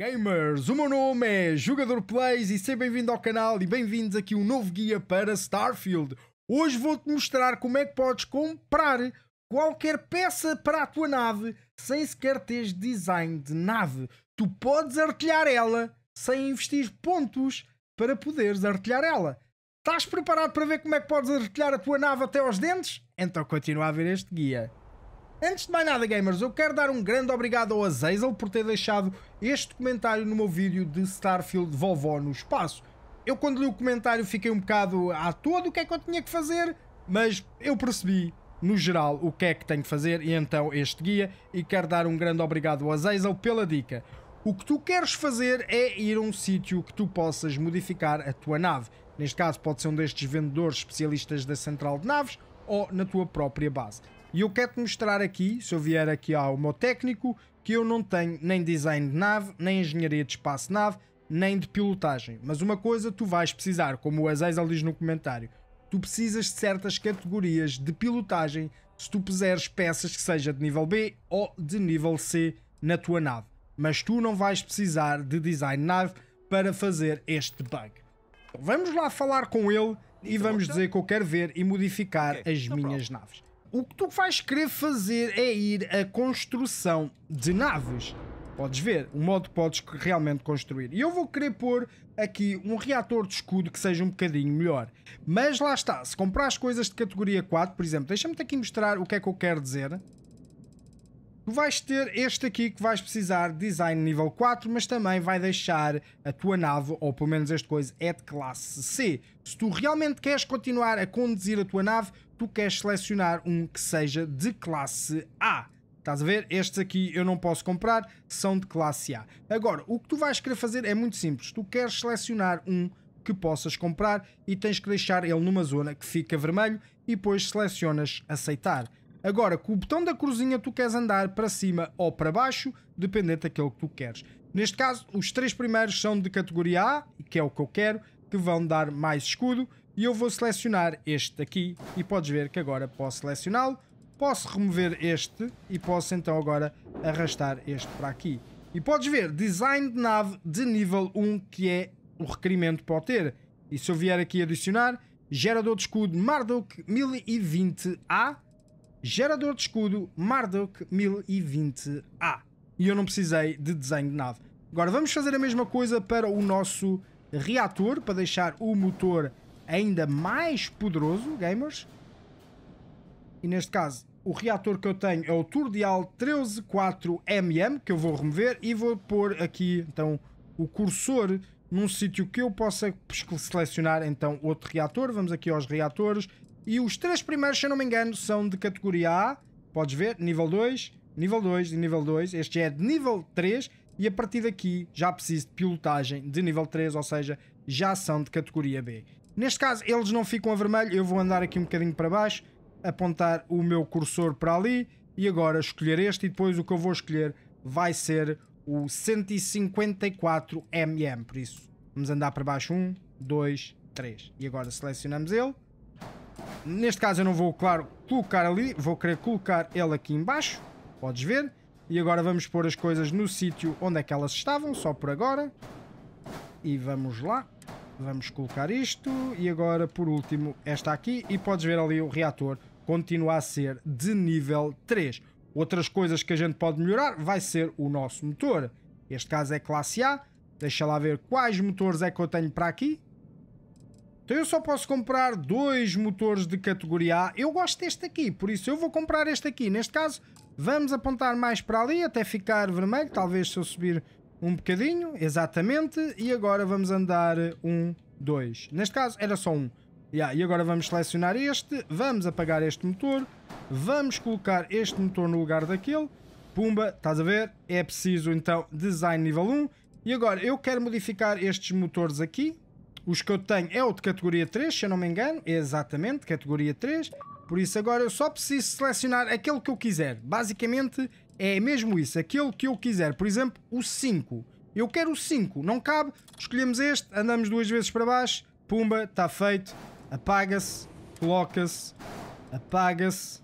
Gamers, o meu nome é Jogador Plays e seja bem-vindo ao canal e bem-vindos aqui um novo guia para Starfield. Hoje vou-te mostrar como é que podes comprar qualquer peça para a tua nave sem sequer teres design de nave. Tu podes artilhar ela sem investir pontos para poderes artilhar ela. Estás preparado para ver como é que podes artilhar a tua nave até aos dentes? Então continua a ver este guia. Antes de mais nada, gamers, eu quero dar um grande obrigado ao Azazel por ter deixado este comentário no meu vídeo de Starfield Vovó no Espaço. Eu, quando li o comentário, fiquei um bocado à toa do que é que eu tinha que fazer, mas eu percebi, no geral, o que é que tenho que fazer e então este guia. E quero dar um grande obrigado ao Azazel pela dica. O que tu queres fazer é ir a um sítio que tu possas modificar a tua nave. Neste caso, pode ser um destes vendedores especialistas da central de naves ou na tua própria base. E eu quero-te mostrar aqui, se eu vier aqui ao meu técnico, que eu não tenho nem design de nave, nem engenharia de espaço-nave, nem de pilotagem. Mas uma coisa tu vais precisar, como o Azazel diz no comentário, tu precisas de certas categorias de pilotagem se tu puseres peças que seja de nível B ou de nível C na tua nave. Mas tu não vais precisar de design de nave para fazer este bug. vamos lá falar com ele e vamos dizer que eu quero ver e modificar as então minhas naves. O que tu vais querer fazer é ir à construção de naves. Podes ver o modo que podes realmente construir. E eu vou querer pôr aqui um reator de escudo que seja um bocadinho melhor. Mas lá está, se comprar as coisas de categoria 4, por exemplo, deixa-me aqui mostrar o que é que eu quero dizer. Tu vais ter este aqui que vais precisar de design nível 4, mas também vai deixar a tua nave, ou pelo menos esta coisa, é de classe C. Se tu realmente queres continuar a conduzir a tua nave, tu queres selecionar um que seja de classe A. Estás a ver? Estes aqui eu não posso comprar, são de classe A. Agora, o que tu vais querer fazer é muito simples. Tu queres selecionar um que possas comprar e tens que deixar ele numa zona que fica vermelho e depois selecionas aceitar. Agora, com o botão da cruzinha tu queres andar para cima ou para baixo, dependendo daquele que tu queres. Neste caso, os três primeiros são de categoria A, que é o que eu quero, que vão dar mais escudo e eu vou selecionar este aqui e podes ver que agora posso selecioná-lo, posso remover este e posso então agora arrastar este para aqui. E podes ver, design de nave de nível 1 que é o requerimento para o ter. E se eu vier aqui adicionar, gerador de escudo Marduk 1020A, gerador de escudo Marduk 1020A. E eu não precisei de desenho de nave. Agora vamos fazer a mesma coisa para o nosso reator, para deixar o motor ainda mais poderoso, gamers. E neste caso, o reator que eu tenho é o Turdial 134MM, que eu vou remover e vou pôr aqui, então, o cursor num sítio que eu possa selecionar, então, outro reator. Vamos aqui aos reatores. E os três primeiros, se eu não me engano, são de categoria A. Podes ver, nível 2, nível 2 e nível 2. Este é de nível 3 e a partir daqui já preciso de pilotagem de nível 3, ou seja, já são de categoria B. Neste caso, eles não ficam a vermelho. Eu vou andar aqui um bocadinho para baixo, apontar o meu cursor para ali e agora escolher este. E depois o que eu vou escolher vai ser o 154mm. Por isso, vamos andar para baixo. 1, 2, 3. E agora selecionamos ele. Neste caso eu não vou, claro, colocar ali. Vou querer colocar ele aqui embaixo. Podes ver. E agora vamos pôr as coisas no sítio onde é que elas estavam, só por agora. E vamos lá. Vamos colocar isto e agora por último esta aqui e podes ver ali o reator continua a ser de nível 3. Outras coisas que a gente pode melhorar vai ser o nosso motor. Este caso é classe A. Deixa lá ver quais motores é que eu tenho para aqui. Então eu só posso comprar dois motores de categoria A. Eu gosto deste aqui, por isso eu vou comprar este aqui. Neste caso, vamos apontar mais para ali até ficar vermelho. Talvez se eu subir um bocadinho, exatamente, e agora vamos andar um, dois. Neste caso era só um. Yeah, e agora vamos selecionar este, vamos apagar este motor, vamos colocar este motor no lugar daquele, pumba, estás a ver? É preciso então design nível 1. E agora eu quero modificar estes motores aqui, os que eu tenho é o de categoria 3, se eu não me engano, é exatamente, categoria 3. Por isso agora eu só preciso selecionar aquele que eu quiser. Basicamente é mesmo isso, aquele que eu quiser. Por exemplo, o 5. Eu quero o 5, não cabe, escolhemos este, andamos duas vezes para baixo, pumba, está feito, apaga-se, coloca-se, apaga-se,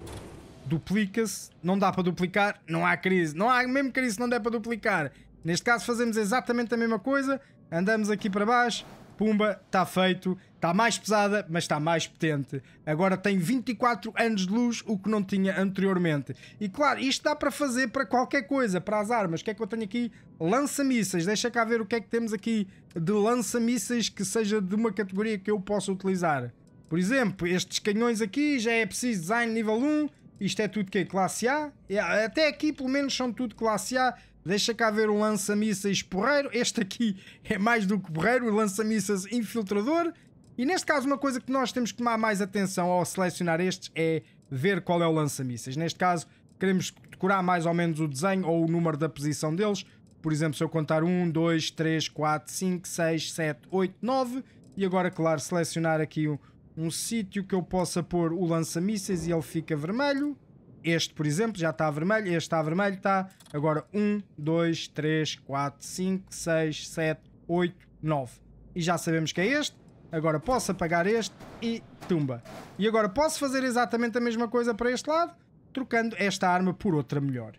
duplica-se, não dá para duplicar, não há crise, não há mesmo crise, não dá para duplicar. Neste caso fazemos exatamente a mesma coisa, andamos aqui para baixo, Pumba, está feito, está mais pesada, mas está mais potente. Agora tem 24 anos de luz, o que não tinha anteriormente. E claro, isto dá para fazer para qualquer coisa, para as armas. O que é que eu tenho aqui? Lança-mísseis. Deixa cá ver o que é que temos aqui de lança-mísseis que seja de uma categoria que eu possa utilizar. Por exemplo, estes canhões aqui já é preciso design nível 1. Isto é tudo que é classe A. É, até aqui, pelo menos, são tudo classe A. Deixa cá ver o lança-mísseis porreiro. Este aqui é mais do que porreiro, o lança-mísseis infiltrador. E neste caso, uma coisa que nós temos que tomar mais atenção ao selecionar estes é ver qual é o lança-mísseis. Neste caso, queremos decorar mais ou menos o desenho ou o número da posição deles. Por exemplo, se eu contar 1, 2, 3, 4, 5, 6, 7, 8, 9. E agora, claro, selecionar aqui um, um sítio que eu possa pôr o lança-mísseis e ele fica vermelho. Este, por exemplo, já está vermelho, este está vermelho, está. Agora 1, 2, 3, 4, 5, 6, 7, 8, 9. E já sabemos que é este. Agora posso apagar este e tumba. E agora posso fazer exatamente a mesma coisa para este lado, trocando esta arma por outra melhor.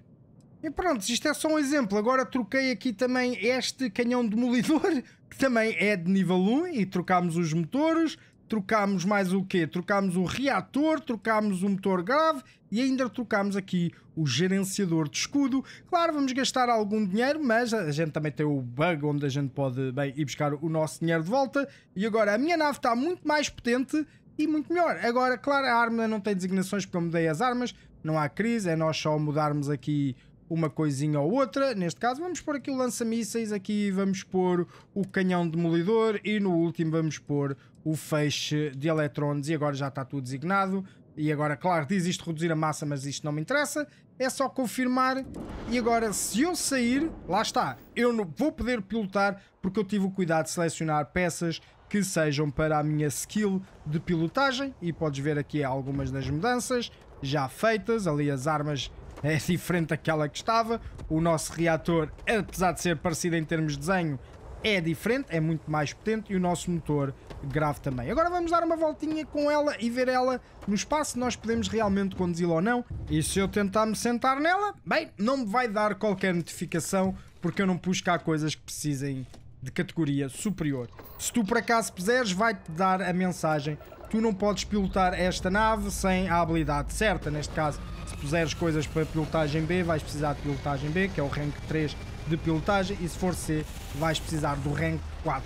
E pronto, isto é só um exemplo. Agora troquei aqui também este canhão demolidor, que também é de nível 1, e trocámos os motores, trocámos mais o quê? Trocámos o reator, trocámos o motor grave e ainda trocámos aqui o gerenciador de escudo. Claro, vamos gastar algum dinheiro, mas a gente também tem o bug onde a gente pode bem, ir buscar o nosso dinheiro de volta. E agora a minha nave está muito mais potente e muito melhor. Agora, claro, a arma não tem designações porque eu mudei as armas, não há crise, é nós só mudarmos aqui uma coisinha ou outra. Neste caso, vamos pôr aqui o lança-mísseis, aqui vamos pôr o canhão demolidor e no último vamos pôr o feixe de eletrons e agora já está tudo designado. E agora, claro, diz isto reduzir a massa, mas isto não me interessa. É só confirmar. E agora, se eu sair, lá está. Eu não vou poder pilotar porque eu tive o cuidado de selecionar peças que sejam para a minha skill de pilotagem. E podes ver aqui algumas das mudanças já feitas. Ali as armas é diferente daquela que estava. O nosso reator, apesar de ser parecido em termos de desenho, é diferente, é muito mais potente e o nosso motor grave também. Agora vamos dar uma voltinha com ela e ver ela no espaço, se nós podemos realmente conduzi-la ou não. E se eu tentar me sentar nela, bem, não me vai dar qualquer notificação porque eu não pus cá coisas que precisem de categoria superior. Se tu por acaso puseres, vai-te dar a mensagem. Tu não podes pilotar esta nave sem a habilidade certa, neste caso se puseres coisas para pilotagem B, vais precisar de pilotagem B, que é o rank 3 de pilotagem, e se for C, vais precisar do rank 4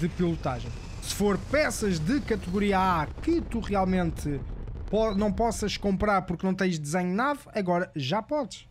de pilotagem. Se for peças de categoria A que tu realmente não possas comprar porque não tens desenho nave, agora já podes.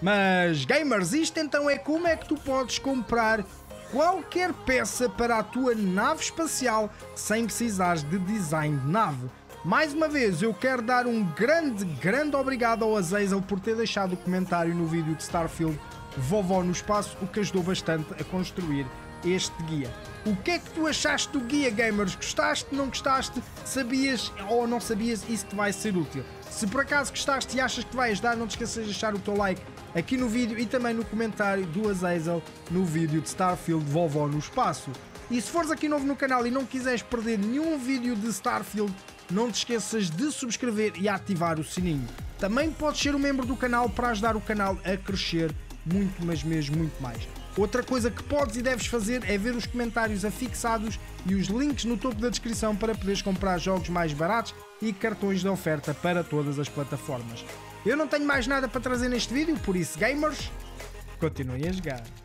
Mas, gamers, isto então é como é que tu podes comprar qualquer peça para a tua nave espacial sem precisares de design de nave. Mais uma vez, eu quero dar um grande, grande obrigado ao Azazel por ter deixado o comentário no vídeo de Starfield Vovó no Espaço, o que ajudou bastante a construir este guia. O que é que tu achaste do guia, gamers? Gostaste, não gostaste? Sabias ou não sabias? Isso te vai ser útil. Se por acaso gostaste e achas que vai ajudar, não te esqueças de deixar o teu like aqui no vídeo e também no comentário do Azazel no vídeo de Starfield Vovó no Espaço. E se fores aqui novo no canal e não quiseres perder nenhum vídeo de Starfield, não te esqueças de subscrever e ativar o sininho. Também podes ser um membro do canal para ajudar o canal a crescer muito, mas mesmo muito mais. Outra coisa que podes e deves fazer é ver os comentários afixados e os links no topo da descrição para poderes comprar jogos mais baratos e cartões de oferta para todas as plataformas. Eu não tenho mais nada para trazer neste vídeo, por isso, gamers, continuem a jogar.